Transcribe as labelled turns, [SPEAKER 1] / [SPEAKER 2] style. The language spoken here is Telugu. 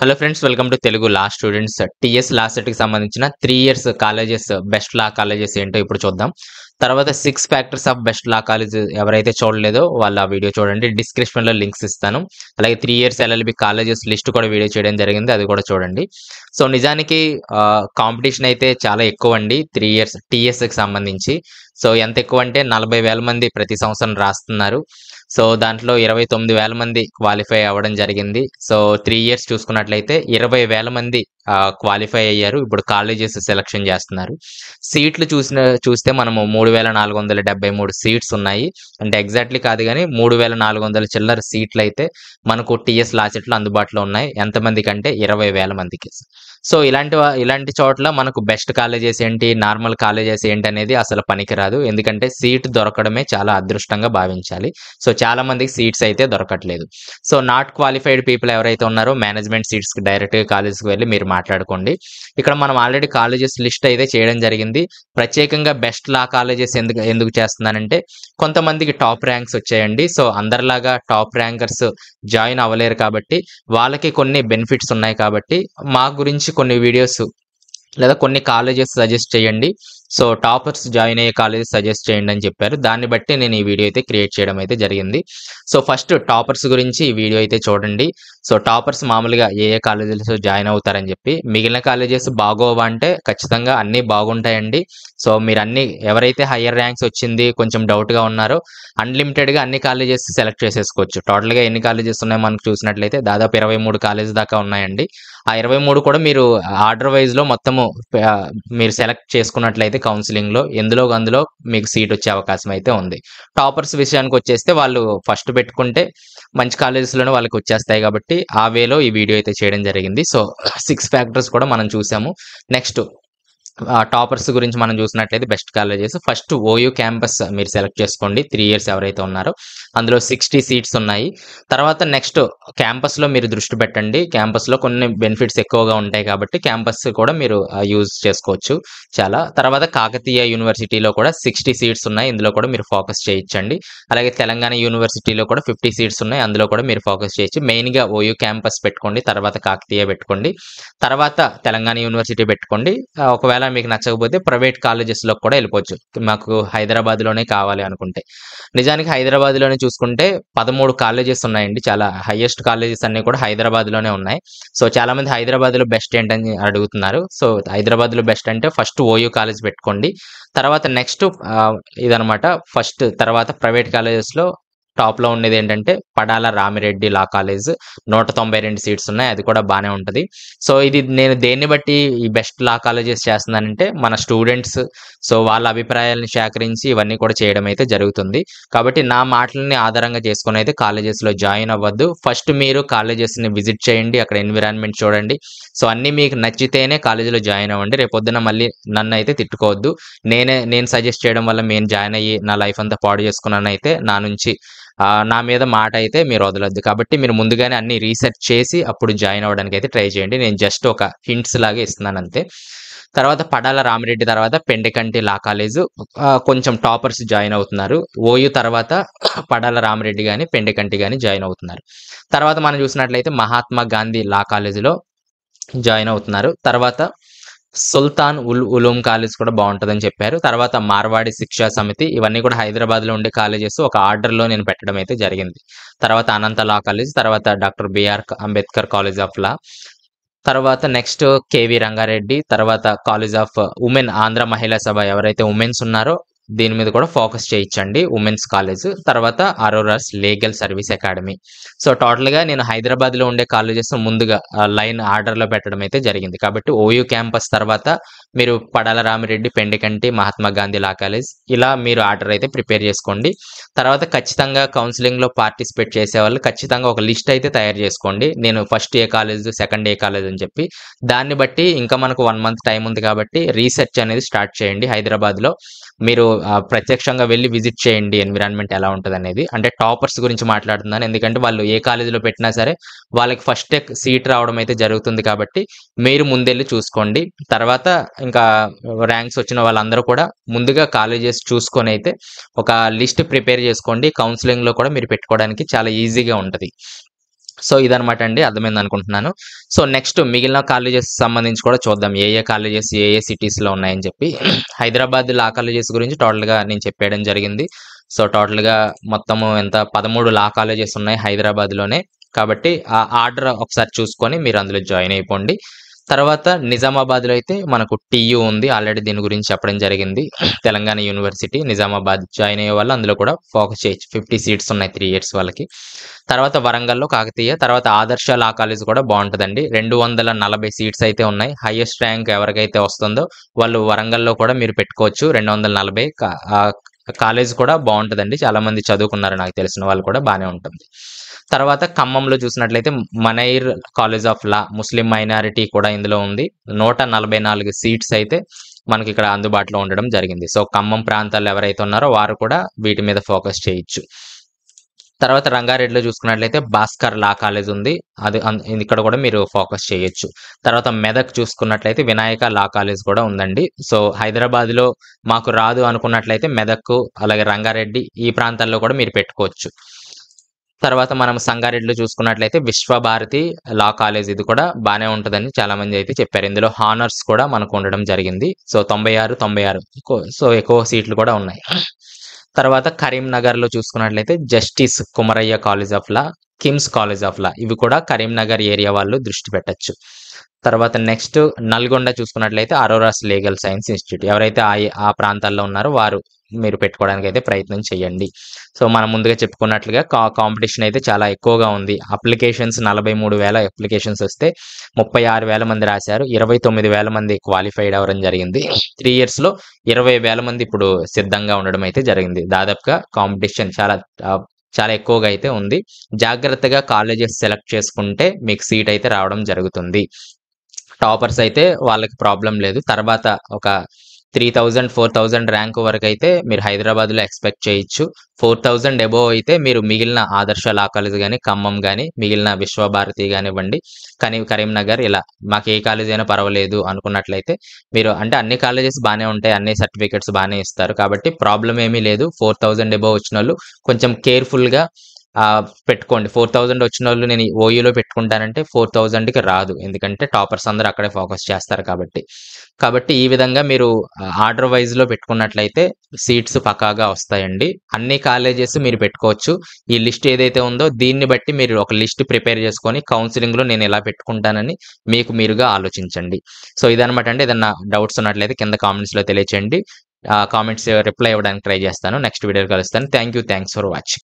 [SPEAKER 1] hello friends welcome to Telugu law students TS law సెట్కి సంబంధించిన three years colleges best law colleges ఏంటో ఇప్పుడు చూద్దాం తర్వాత six factors of best law college ఎవరైతే చూడలేదో వాళ్ళ వీడియో చూడండి డిస్క్రిప్షన్లో లింక్స్ ఇస్తాను అలాగే three years LLB colleges list కూడా వీడియో చేయడం జరిగింది అది కూడా చూడండి సో నిజానికి కాంపిటీషన్ అయితే చాలా ఎక్కువ అండి త్రీ ఇయర్స్ టీఎస్కి సంబంధించి సో ఎంత ఎక్కువ అంటే నలభై వేల మంది ప్రతి సంవత్సరం రాస్తున్నారు సో దాంట్లో ఇరవై తొమ్మిది వేల మంది క్వాలిఫై అవ్వడం జరిగింది సో త్రీ ఇయర్స్ చూసుకున్నట్లయితే ఇరవై వేల మంది క్వాలిఫై అయ్యారు ఇప్పుడు కాలేజెస్ సెలక్షన్ చేస్తున్నారు సీట్లు చూసిన చూస్తే మనము మూడు వేల నాలుగు వందల డెబ్బై మూడు సీట్స్ ఉన్నాయి అంటే ఎగ్జాక్ట్లీ కాదు కానీ మూడు వేల నాలుగు వందల చిల్లర సీట్లు అయితే మనకు టీఎస్ లా అందుబాటులో ఉన్నాయి ఎంతమందికి అంటే ఇరవై వేల మందికి సో ఇలాంటి ఇలాంటి చోట్ల మనకు బెస్ట్ కాలేజెస్ ఏంటి నార్మల్ కాలేజెస్ ఏంటి అనేది అసలు పనికిరాదు ఎందుకంటే సీట్ దొరకడమే చాలా అదృష్టంగా భావించాలి సో చాలా మందికి సీట్స్ అయితే దొరకట్లేదు సో నాట్ క్వాలిఫైడ్ పీపుల్ ఎవరైతే ఉన్నారో మేనేజ్మెంట్ సీట్స్ సీట్స్కి డైరెక్ట్గా కి వెళ్ళి మీరు మాట్లాడుకోండి ఇక్కడ మనం ఆల్రెడీ కాలేజెస్ లిస్ట్ అయితే చేయడం జరిగింది ప్రత్యేకంగా బెస్ట్ లా కాలేజెస్ ఎందుకు ఎందుకు చేస్తున్నానంటే కొంతమందికి టాప్ ర్యాంక్స్ వచ్చాయండి సో అందరిలాగా టాప్ ర్యాంకర్స్ జాయిన్ అవ్వలేరు కాబట్టి వాళ్ళకి కొన్ని బెనిఫిట్స్ ఉన్నాయి కాబట్టి మా గురించి కొన్ని వీడియోస్ లేదా కొన్ని కాలేజెస్ సజెస్ట్ చేయండి సో టాపర్స్ జాయిన్ అయ్యే కాలేజెస్ సజెస్ట్ చేయండి అని చెప్పారు దాన్ని బట్టి నేను ఈ వీడియో అయితే క్రియేట్ చేయడం అయితే జరిగింది సో ఫస్ట్ టాపర్స్ గురించి ఈ వీడియో అయితే చూడండి సో టాపర్స్ మామూలుగా ఏ ఏ కాలేజెస్ జాయిన్ అవుతారని చెప్పి మిగిలిన కాలేజెస్ బాగోవా అంటే ఖచ్చితంగా అన్నీ బాగుంటాయండి సో మీరు అన్ని ఎవరైతే హయ్యర్ ర్యాంక్స్ వచ్చింది కొంచెం డౌట్గా ఉన్నారో అన్లిమిటెడ్గా అన్ని కాలేజెస్ సెలెక్ట్ చేసేసుకోవచ్చు టోటల్గా ఎన్ని కాలేజెస్ ఉన్నాయో మనకు చూసినట్లయితే దాదాపు ఇరవై మూడు కాలేజ్ దాకా ఉన్నాయండి ఆ ఇరవై మూడు కూడా మీరు ఆర్డర్ వైజ్లో మొత్తము మీరు సెలెక్ట్ చేసుకున్నట్లయితే కౌన్సిలింగ్లో ఎందులో అందులో మీకు సీట్ వచ్చే అవకాశం అయితే ఉంది టాపర్స్ విషయానికి వచ్చేస్తే వాళ్ళు ఫస్ట్ పెట్టుకుంటే మంచి కాలేజెస్లోనే వాళ్ళకి వచ్చేస్తాయి కాబట్టి కాబట్టి ఆ వేలో ఈ వీడియో అయితే చేయడం జరిగింది సో సిక్స్ ఫ్యాక్టర్స్ కూడా మనం చూసాము నెక్స్ట్ టాపర్స్ గురించి మనం చూసినట్లయితే best colleges first OU campus మీరు సెలెక్ట్ చేసుకోండి త్రీ ఇయర్స్ ఎవరైతే ఉన్నారో అందులో సిక్స్టీ సీట్స్ ఉన్నాయి తర్వాత నెక్స్ట్ క్యాంపస్లో మీరు దృష్టి పెట్టండి క్యాంపస్లో కొన్ని బెనిఫిట్స్ ఎక్కువగా ఉంటాయి కాబట్టి క్యాంపస్ కూడా మీరు యూజ్ చేసుకోవచ్చు చాలా తర్వాత కాకతీయ యూనివర్సిటీలో కూడా సిక్స్టీ సీట్స్ ఉన్నాయి ఇందులో కూడా మీరు ఫోకస్ చేయించండి అలాగే తెలంగాణ యూనివర్సిటీలో కూడా ఫిఫ్టీ సీట్స్ ఉన్నాయి అందులో కూడా మీరు ఫోకస్ చేయొచ్చు మెయిన్గా ఓయూ క్యాంపస్ పెట్టుకోండి తర్వాత కాకతీయ పెట్టుకోండి తర్వాత తెలంగాణ యూనివర్సిటీ పెట్టుకోండి ఒకవేళ ఒకవేళ మీకు నచ్చకపోతే ప్రైవేట్ కాలేజెస్లో కూడా వెళ్ళిపోవచ్చు మాకు హైదరాబాద్లోనే కావాలి అనుకుంటే నిజానికి హైదరాబాద్లోనే చూసుకుంటే పదమూడు కాలేజెస్ ఉన్నాయండి చాలా హైయెస్ట్ కాలేజెస్ అన్నీ కూడా హైదరాబాద్లోనే ఉన్నాయి సో చాలామంది హైదరాబాద్లో బెస్ట్ ఏంటని అడుగుతున్నారు సో హైదరాబాద్లో బెస్ట్ అంటే ఫస్ట్ ఓయూ కాలేజ్ పెట్టుకోండి తర్వాత నెక్స్ట్ ఇదనమాట ఫస్ట్ తర్వాత ప్రైవేట్ కాలేజెస్లో టాప్ లో ఉండేది ఏంటంటే పడాల రామిరెడ్డి లా కాలేజ్ నూట తొంభై రెండు సీట్స్ ఉన్నాయి అది కూడా బాగానే ఉంటుంది సో ఇది నేను దేన్ని బట్టి ఈ బెస్ట్ లా కాలేజెస్ చేస్తున్నానంటే మన స్టూడెంట్స్ సో వాళ్ళ అభిప్రాయాలను సేకరించి ఇవన్నీ కూడా చేయడం అయితే జరుగుతుంది కాబట్టి నా మాటలని ఆధారంగా చేసుకుని అయితే కాలేజెస్లో జాయిన్ అవ్వద్దు ఫస్ట్ మీరు కాలేజెస్ని విజిట్ చేయండి అక్కడ ఎన్విరాన్మెంట్ చూడండి సో అన్నీ మీకు నచ్చితేనే కాలేజీలో జాయిన్ అవ్వండి రేపొద్దున మళ్ళీ నన్ను అయితే తిట్టుకోవద్దు నేనే నేను సజెస్ట్ చేయడం వల్ల నేను జాయిన్ అయ్యి నా లైఫ్ అంతా పాడు చేసుకున్నాను అయితే నా నుంచి నా మీద మాట అయితే మీరు వదలొద్దు కాబట్టి మీరు ముందుగానే అన్ని రీసెర్చ్ చేసి అప్పుడు జాయిన్ అవ్వడానికి అయితే ట్రై చేయండి నేను జస్ట్ ఒక హింట్స్ లాగా ఇస్తున్నాను అంతే తర్వాత పడాల రామిరెడ్డి తర్వాత పెండకంటి లా కాలేజ్ కొంచెం టాపర్స్ జాయిన్ అవుతున్నారు ఓయు తర్వాత పడాల రామిరెడ్డి కానీ పెండకంటి కానీ జాయిన్ అవుతున్నారు తర్వాత మనం చూసినట్లయితే మహాత్మా గాంధీ లా కాలేజీలో జాయిన్ అవుతున్నారు తర్వాత సుల్తాన్ ఉల్ ఉలూమ్ కాలేజ్ కూడా బాగుంటుందని చెప్పారు తర్వాత మార్వాడి శిక్షా సమితి ఇవన్నీ కూడా హైదరాబాద్లో ఉండే కాలేజెస్ ఒక ఆర్డర్లో నేను పెట్టడం అయితే జరిగింది తర్వాత అనంత లా కాలేజ్ తర్వాత doctor BR Ambedkar college of law తర్వాత నెక్స్ట్ కేవి రంగారెడ్డి తర్వాత కాలేజ్ ఆఫ్ ఉమెన్ ఆంధ్ర మహిళా సభ ఎవరైతే ఉమెన్స్ ఉన్నారో దీని మీద కూడా ఫోకస్ చేయించండి ఉమెన్స్ కాలేజ్ తర్వాత Aurora's legal service academy so టోటల్గా నేను హైదరాబాద్లో ఉండే కాలేజెస్ ముందుగా లైన్ ఆర్డర్లో పెట్టడం అయితే జరిగింది కాబట్టి ఓయూ క్యాంపస్ తర్వాత మీరు పడాల రామిరెడ్డి పెండికంటి మహాత్మా గాంధీ లా కాలేజ్ ఇలా మీరు ఆర్డర్ అయితే ప్రిపేర్ చేసుకోండి తర్వాత ఖచ్చితంగా కౌన్సిలింగ్లో పార్టిసిపేట్ చేసే వాళ్ళు ఖచ్చితంగా ఒక లిస్ట్ అయితే తయారు చేసుకోండి నేను ఫస్ట్ ఏ కాలేజ్ సెకండ్ ఏ కాలేజ్ అని చెప్పి దాన్ని బట్టి ఇంకా మనకు వన్ మంత్ టైం ఉంది కాబట్టి రీసెర్చ్ అనేది స్టార్ట్ చేయండి హైదరాబాద్లో మీరు ప్రత్యక్షంగా వెళ్ళి విజిట్ చేయండి ఎన్విరాన్మెంట్ ఎలా ఉంటుంది అనేది అంటే టాపర్స్ గురించి మాట్లాడుతున్నాను ఎందుకంటే వాళ్ళు ఏ కాలేజీలో పెట్టినా సరే వాళ్ళకి ఫస్ట్ సీట్ రావడం అయితే జరుగుతుంది కాబట్టి మీరు ముందెళ్ళి చూసుకోండి తర్వాత ఇంకా ర్యాంక్స్ వచ్చిన వాళ్ళందరూ కూడా ముందుగా కాలేజెస్ చూసుకొని అయితే ఒక లిస్ట్ ప్రిపేర్ చేసుకోండి కౌన్సిలింగ్లో కూడా మీరు పెట్టుకోవడానికి చాలా ఈజీగా ఉంటుంది సో ఇదనమాట అండి అర్థమైంది అనుకుంటున్నాను సో నెక్స్ట్ మిగిలిన కాలేజెస్ సంబంధించి కూడా చూద్దాం ఏ ఏ కాలేజెస్ ఏ ఏ సిటీస్లో ఉన్నాయని చెప్పి హైదరాబాద్ లా కాలేజెస్ గురించి టోటల్గా నేను చెప్పేయడం జరిగింది సో టోటల్గా మొత్తము ఎంత పదమూడు లా కాలేజెస్ ఉన్నాయి హైదరాబాద్లోనే కాబట్టి ఆ ఆర్డర్ ఒకసారి చూసుకొని మీరు అందులో జాయిన్ అయిపోండి తర్వాత నిజామాబాద్లో అయితే మనకు టీయూ ఉంది ఆల్రెడీ దీని గురించి చెప్పడం జరిగింది తెలంగాణ యూనివర్సిటీ నిజామాబాద్ జాయిన్ అయ్యే వాళ్ళు అందులో కూడా ఫోకస్ చేయొచ్చు ఫిఫ్టీ సీట్స్ ఉన్నాయి త్రీ ఇయర్స్ వాళ్ళకి తర్వాత వరంగల్లో కాకతీయ తర్వాత ఆదర్శ లా కాలేజ్ కూడా బాగుంటుందండి రెండు వందల నలభై సీట్స్ అయితే ఉన్నాయి హైయెస్ట్ ర్యాంక్ ఎవరికైతే వస్తుందో వాళ్ళు వరంగల్లో కూడా మీరు పెట్టుకోవచ్చు రెండు వందల నలభై కాలేజ్ కూడా బాగుంటుందండి చాలామంది చదువుకున్నారు నాకు తెలిసిన వాళ్ళు కూడా బాగానే ఉంటుంది తర్వాత ఖమ్మంలో చూసినట్లయితే Manair college of law Muslim minority కూడా ఇందులో ఉంది నూట నలభై నాలుగు సీట్స్ అయితే మనకి ఇక్కడ అందుబాటులో ఉండడం జరిగింది సో ఖమ్మం ప్రాంతాల్లో ఎవరైతే ఉన్నారో వారు కూడా వీటి మీద ఫోకస్ చేయొచ్చు తర్వాత రంగారెడ్డిలో చూసుకున్నట్లయితే భాస్కర్ లా కాలేజ్ ఉంది అది ఇక్కడ కూడా మీరు ఫోకస్ చేయొచ్చు తర్వాత మెదక్ చూసుకున్నట్లయితే వినాయక లా కాలేజ్ కూడా ఉందండి సో హైదరాబాద్లో మాకు రాదు అనుకున్నట్లయితే మెదక్ అలాగే రంగారెడ్డి ఈ ప్రాంతాల్లో కూడా మీరు పెట్టుకోవచ్చు తర్వాత మనం సంగారెడ్డిలో చూసుకున్నట్లయితే విశ్వభారతి లా కాలేజ్ ఇది కూడా బాగానే ఉంటుందని చాలా మంది అయితే చెప్పారు ఇందులో హానర్స్ కూడా మనకు ఉండడం జరిగింది సో తొంభై ఆరు తొంభై ఆరు సో ఎక్కువ సీట్లు కూడా ఉన్నాయి తర్వాత కరీంనగర్లో చూసుకున్నట్లయితే Justice Kumarayya college of law KIMS college of law ఇవి కూడా కరీంనగర్ ఏరియా వాళ్ళు దృష్టి పెట్టచ్చు తర్వాత నెక్స్ట్ నల్గొండ చూసుకున్నట్లయితే అరోరాస్ లీగల్ సైన్స్ ఇన్స్టిట్యూట్ ఎవరైతే ఆ ఆ ప్రాంతాల్లో ఉన్నారో వారు మీరు పెట్టుకోవడానికి అయితే ప్రయత్నం చేయండి సో మనం ముందుగా చెప్పుకున్నట్లుగా కా కాంపిటీషన్ అయితే చాలా ఎక్కువగా ఉంది అప్లికేషన్స్ నలభై మూడు వేల అప్లికేషన్స్ వస్తే ముప్పై ఆరు వేల మంది రాశారు ఇరవై తొమ్మిది వేల మంది క్వాలిఫైడ్ అవ్వడం జరిగింది త్రీ ఇయర్స్లో ఇరవై వేల మంది ఇప్పుడు సిద్ధంగా ఉండడం అయితే జరిగింది దాదాపుగా కాంపిటీషన్ చాలా చాలా ఎక్కువగా అయితే ఉంది జాగ్రత్తగా కాలేజెస్ సెలెక్ట్ చేసుకుంటే మీకు సీట్ అయితే రావడం జరుగుతుంది టాపర్స్ అయితే వాళ్ళకి ప్రాబ్లం లేదు తర్వాత ఒక three thousand four thousand rank వరకు అయితే మీరు హైదరాబాద్లో ఎక్స్పెక్ట్ చేయొచ్చు ఫోర్ థౌజండ్ అబోవ్ అయితే మీరు మిగిలిన ఆదర్శ లా కాలేజ్ కానీ ఖమ్మం కానీ మిగిలిన విశ్వభారతి కానివ్వండి కానీ కరీంనగర్ ఇలా మాకు ఏ కాలేజ్ అయినా పర్వాలేదు అనుకున్నట్లయితే మీరు అంటే అన్ని కాలేజెస్ బాగానే ఉంటాయి అన్ని సర్టిఫికెట్స్ బాగానే ఇస్తారు కాబట్టి ప్రాబ్లం ఏమీ లేదు ఫోర్ థౌజండ్ అబోవ్ వచ్చిన వాళ్ళు కొంచెం కేర్ఫుల్గా పెట్టుకోండి ఫోర్ థౌజండ్ వచ్చిన వాళ్ళు నేను ఓయూలో పెట్టుకుంటానంటే ఫోర్ థౌజండ్కి రాదు ఎందుకంటే టాపర్స్ అందరూ అక్కడే ఫోకస్ చేస్తారు కాబట్టి కాబట్టి ఈ విధంగా మీరు ఆర్డర్ వైజ్లో పెట్టుకున్నట్లయితే సీట్స్ పక్కాగా వస్తాయండి అన్ని కాలేజెస్ మీరు పెట్టుకోవచ్చు ఈ లిస్ట్ ఏదైతే ఉందో దీన్ని బట్టి మీరు ఒక లిస్ట్ ప్రిపేర్ చేసుకొని కౌన్సిలింగ్లో నేను ఎలా పెట్టుకుంటానని మీకు మీరుగా ఆలోచించండి సో ఇదనమాట అండి ఏదన్నా డౌట్స్ ఉన్నట్లయితే కింద కామెంట్స్లో తెలియచేయండి కామెంట్స్ రిప్లై ఇవ్వడానికి ట్రై చేస్తాను నెక్స్ట్ వీడియో కలుస్తాను thank you thanks for watching